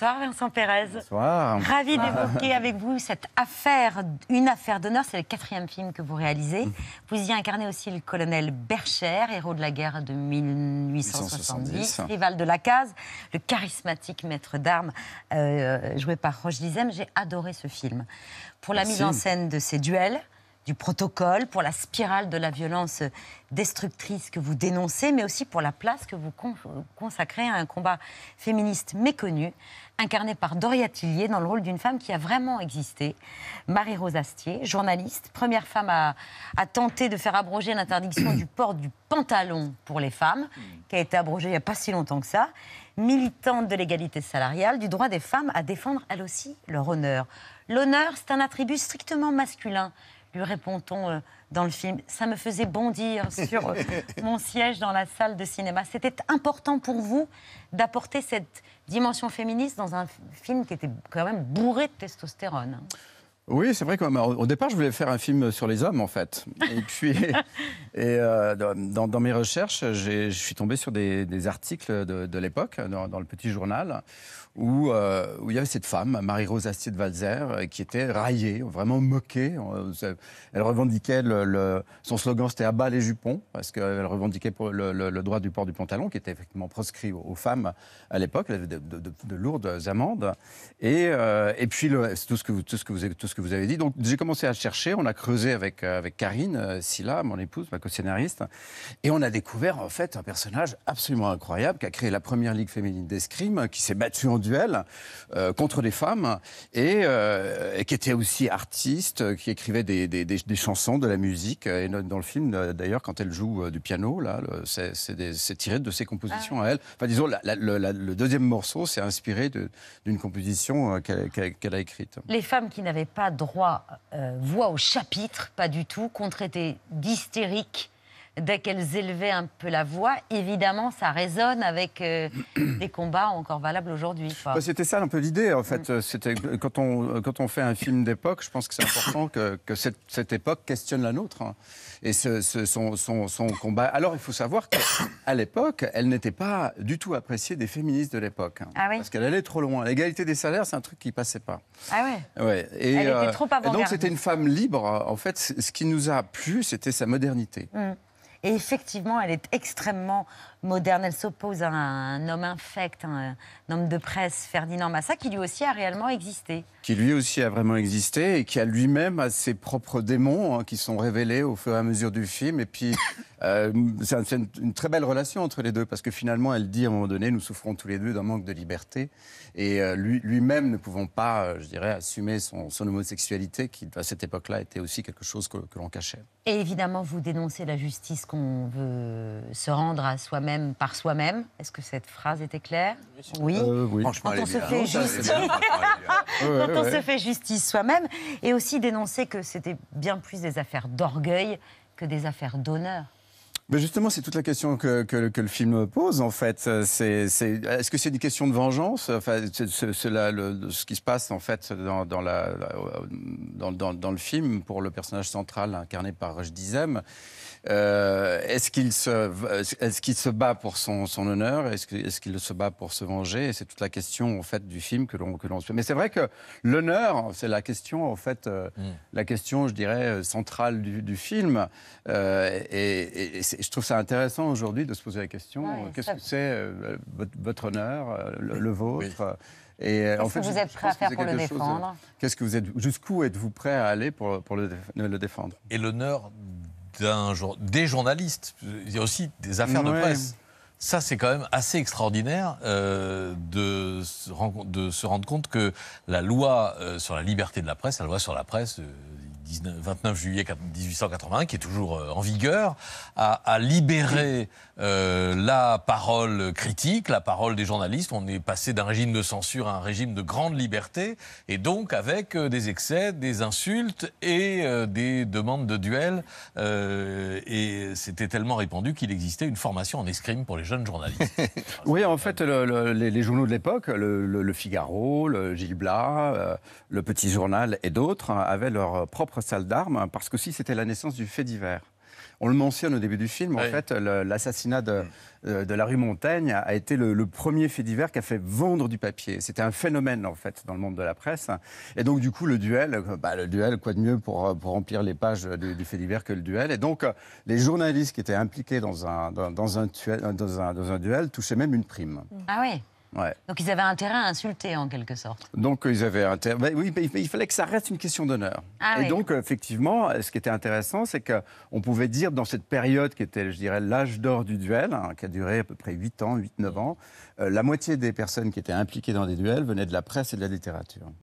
Bonsoir Vincent Pérez. Bonsoir. Ravi d'évoquer avec vous cette affaire, une affaire d'honneur. C'est le quatrième film que vous réalisez. Mm-hmm. Vous y incarnez aussi le colonel Bercher, héros de la guerre de 1870, rival de la case, le charismatique maître d'armes euh, joué par Roche Dizem. J'ai adoré ce film. Pour la mise en scène de ces duels, du protocole, pour la spirale de la violence destructrice que vous dénoncez, mais aussi pour la place que vous consacrez à un combat féministe méconnu, incarné par Doria Tillier dans le rôle d'une femme qui a vraiment existé, Marie-Rose Astier, journaliste, première femme à, à tenter de faire abroger l'interdiction du port du pantalon pour les femmes, qui a été abrogée il n'y a pas si longtemps que ça, militante de l'égalité salariale, du droit des femmes à défendre elles aussi leur honneur. L'honneur, c'est un attribut strictement masculin lui répond-on euh, dans le film. Ça me faisait bondir sur euh, mon siège dans la salle de cinéma. C'était important pour vous d'apporter cette dimension féministe dans un film qui était quand même bourré de testostérone. Hein oui, c'est vrai. Au départ, je voulais faire un film sur les hommes, en fait. Et puis, Et euh, dans, mes recherches, je suis tombé sur des, articles de, l'époque, dans, le petit journal, où, euh, où, il y avait cette femme, Marie-Rose Astier de Valzer, qui était raillée, vraiment moquée. Elle revendiquait le, son slogan, c'était bas les jupons, parce qu'elle revendiquait le, droit du port du pantalon, qui était effectivement proscrit aux, femmes à l'époque. Elle avait de, lourdes amendes. Et, euh, puis, c'est tout, ce que vous, tout, ce que vous, tout ce que vous avez dit. Donc, j'ai commencé à chercher. On a creusé avec, avec Karine Silla, mon épouse, ma scénariste Et on a découvert en fait un personnage absolument incroyable qui a créé la première ligue féminine d'escrime, qui s'est battue en duel euh, contre des femmes euh, et, qui était aussi artiste, euh, qui écrivait des, des, chansons, de la musique. Et dans le film, d'ailleurs, quand elle joue du piano, là, c'est tiré de ses compositions ah à elle. Enfin, disons, le deuxième morceau s'est inspiré d'une composition qu'elle a écrite. Les femmes qui n'avaient pas droit voix au chapitre, pas du tout, contre traitait d'hystérique dès qu'elles élevaient un peu la voix, évidemment, ça résonne avec euh, des combats encore valables aujourd'hui. Bah, c'était ça un peu l'idée, en fait. Mm. C'était quand on, quand on fait un film d'époque, je pense que c'est important que, cette, époque questionne la nôtre. Hein, et ce, son, son, son, combat. Alors, il faut savoir qu'à l'époque, elle n'était pas du tout appréciée des féministes de l'époque. Hein, ah parce qu'elle allait trop loin. L'égalité des salaires, c'est un truc qui passait pas. Ah ouais. ouais. Et, elle était euh, trop avant Donc, c'était une femme libre. En fait, ce qui nous a plu, c'était sa modernité. Mm. Et effectivement, elle est extrêmement moderne. Elle s'oppose à un homme infect, un, homme de presse, Ferdinand Massa, qui lui aussi a réellement existé. Qui lui aussi a vraiment existé et qui a lui-même ses propres démons hein, qui sont révélés au fur et à mesure du film. Et puis, euh, c'est une, très belle relation entre les deux parce que finalement, elle dit à un moment donné, nous souffrons tous les deux d'un manque de liberté et euh, lui lui-même ne pouvant pas, euh, je dirais, assumer son, homosexualité qui, à cette époque-là, était aussi quelque chose que l'on cachait. Et évidemment, vous dénoncez la justice qu'on veut se rendre à soi-même par soi-même. Est-ce que cette phrase était claire oui. Euh, franchement, Quand on, se fait, justice... Quand on se fait justice soi-même. Et aussi dénoncer que c'était bien plus des affaires d'orgueil que des affaires d'honneur. Mais justement, c'est toute la question que, que, le film pose, en fait. Est-ce que c'est une question de vengeance enfin, C'est ce qui se passe, en fait, dans, la, dans, le film pour le personnage central incarné par Roche Dizem. Euh, est-ce qu'il se, est se bat pour son, honneur Est-ce qu'il est se bat pour se venger C'est toute la question en fait du film que l'on se fait. Mais c'est vrai que l'honneur, c'est la question en fait, euh, mm. la question, je dirais, euh, centrale du, film. et, je trouve ça intéressant aujourd'hui de se poser la question qu'est-ce que c'est votre, honneur, le, vôtre Et Qu'est-ce en fait, que vous êtes prêt à faire pour le défendre Qu'est-ce que vous êtes Jusqu'où êtes-vous prêt à aller pour, le, le défendre Et l'honneur jour, des journalistes. Il y a aussi des affaires de presse. Ça, c'est quand même assez extraordinaire euh, de, se, rendre compte que la loi euh, sur la liberté de la presse, la loi sur la presse, euh, 29 juillet 1881, qui est toujours euh, en vigueur, a libéré euh, la parole critique, la parole des journalistes. On est passé d'un régime de censure à un régime de grande liberté, et donc avec euh, des excès, des insultes et des demandes de duel. et c'était tellement répandu qu'il existait une formation en escrime pour les jeunes journalistes. oui, en fait, les, journaux de l'époque, le, Figaro, le Gil Blas, le Petit Journal et d'autres hein, avaient leur propre salle d'armes, hein, parce que si c'était la naissance du fait divers. On le mentionne au début du film. En fait, l'assassinat de, mm. euh, de, la rue Montaigne a été le, premier fait divers qui a fait vendre du papier. C'était un phénomène, en fait, dans le monde de la presse. Et donc, du coup, le duel, bah, le duel, quoi de mieux pour, euh, remplir les pages du, fait divers que le duel. Et donc, euh, les journalistes qui étaient impliqués dans un, dans, un, tuel, dans un, dans un duel touchaient même une prime. Ah oui donc ils avaient intérêt à insulter en quelque sorte. Donc euh, ils avaient intérêt. Bah, oui, il fallait que ça reste une question d'honneur. Ah et donc effectivement, ce qui était intéressant, c'est qu'on pouvait dire dans cette période qui était, je dirais, l'âge d'or du duel, hein, qui a duré à peu près 8 ans, 8-9 ans, euh, la moitié des personnes qui étaient impliquées dans des duels venaient de la presse et de la littérature.